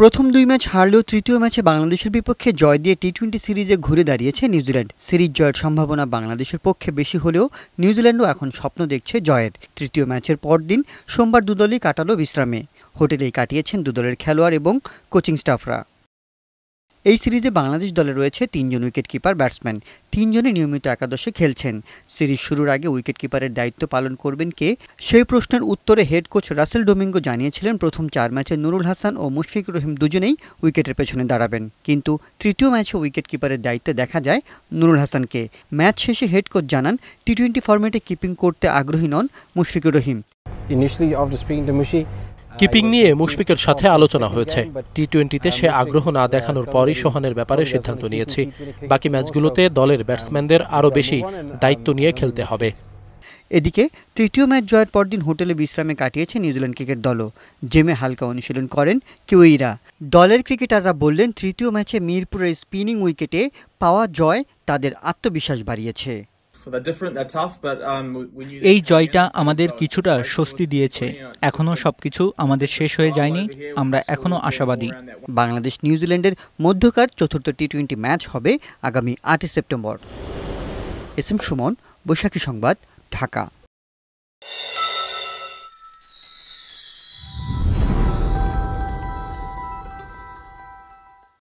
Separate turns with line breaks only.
প্রথম দুই ম্যাচ হারলেও তৃতীয় ম্যাচে বাংলাদেশের বিপক্ষে জয় দিয়ে টি টোয়েন্টি সিরিজে ঘুরে দাঁড়িয়েছে নিউজিল্যান্ড সিরিজ জয়ের সম্ভাবনা বাংলাদেশের পক্ষে বেশি হলেও নিউজিল্যান্ডও এখন স্বপ্ন দেখছে জয়ের তৃতীয় ম্যাচের পরদিন সোমবার দুদলই কাটালো বিশ্রামে হোটেলেই কাটিয়েছেন দুদলের খেলোয়াড় এবং কোচিং স্টাফরা এই সিরিজে বাংলাদেশ দলে রয়েছে তিনজন উইকেট কিপার ব্যাটসম্যান তিনজনে নিয়মিত একাদশে খেলছেন সিরিজ শুরুর আগে উইকেট কিপারের দায়িত্ব পালন করবেন কে সেই প্রশ্নের উত্তরে হেড কোচ রাসেল ডোমিঙ্গো জানিয়েছিলেন প্রথম চার ম্যাচে নুরুল হাসান ও মুশফিক রহিম দুজনেই উইকেটের পেছনে দাঁড়াবেন কিন্তু তৃতীয় ম্যাচে উইকেট কিপারের দায়িত্বে দেখা যায় নুরুল হাসানকে ম্যাচ শেষে হেড কোচ জানান টি টোয়েন্টি ফর্মেটে কিপিং করতে আগ্রহী নন Mushfiqur Rahim Initially after speaking to Mushi,
keeping নিয়ে মুশফিকের সাথে আলোচনা হয়েছে টি টোয়েন্টিতে সে আগ্রহ না দেখানোর পরই সোহানের ব্যাপারে সিদ্ধান্ত নিয়েছি বাকি ম্যাচগুলোতে দলের ব্যাটসম্যানদের আরও বেশি দায়িত্ব নিয়ে খেলতে হবে
এদিকে তৃতীয় ম্যাচ জয়ের পরদিন হোটেলে বিশ্রামে কাটিয়েছে নিউজিল্যান্ড ক্রিকেট দলও জেমে হালকা অনুশীলন করেন কিউইরা দলের ক্রিকেটাররা বললেন তৃতীয় ম্যাচে মিরপুরের স্পিনিং উইকেটে পাওয়া জয় তাদের আত্মবিশ্বাস বাড়িয়েছে
Um,
এই জয়টা আমাদের কিছুটা স্বস্তি দিয়েছে এখনও সবকিছু আমাদের শেষ হয়ে যায়নি
আমরা এখনও আশাবাদী বাংলাদেশ নিউজিল্যান্ডের মধ্যকার চতুর্থ টি টোয়েন্টি ম্যাচ হবে আগামী আটই September S M Suman Baishakhi সংবাদ ঢাকা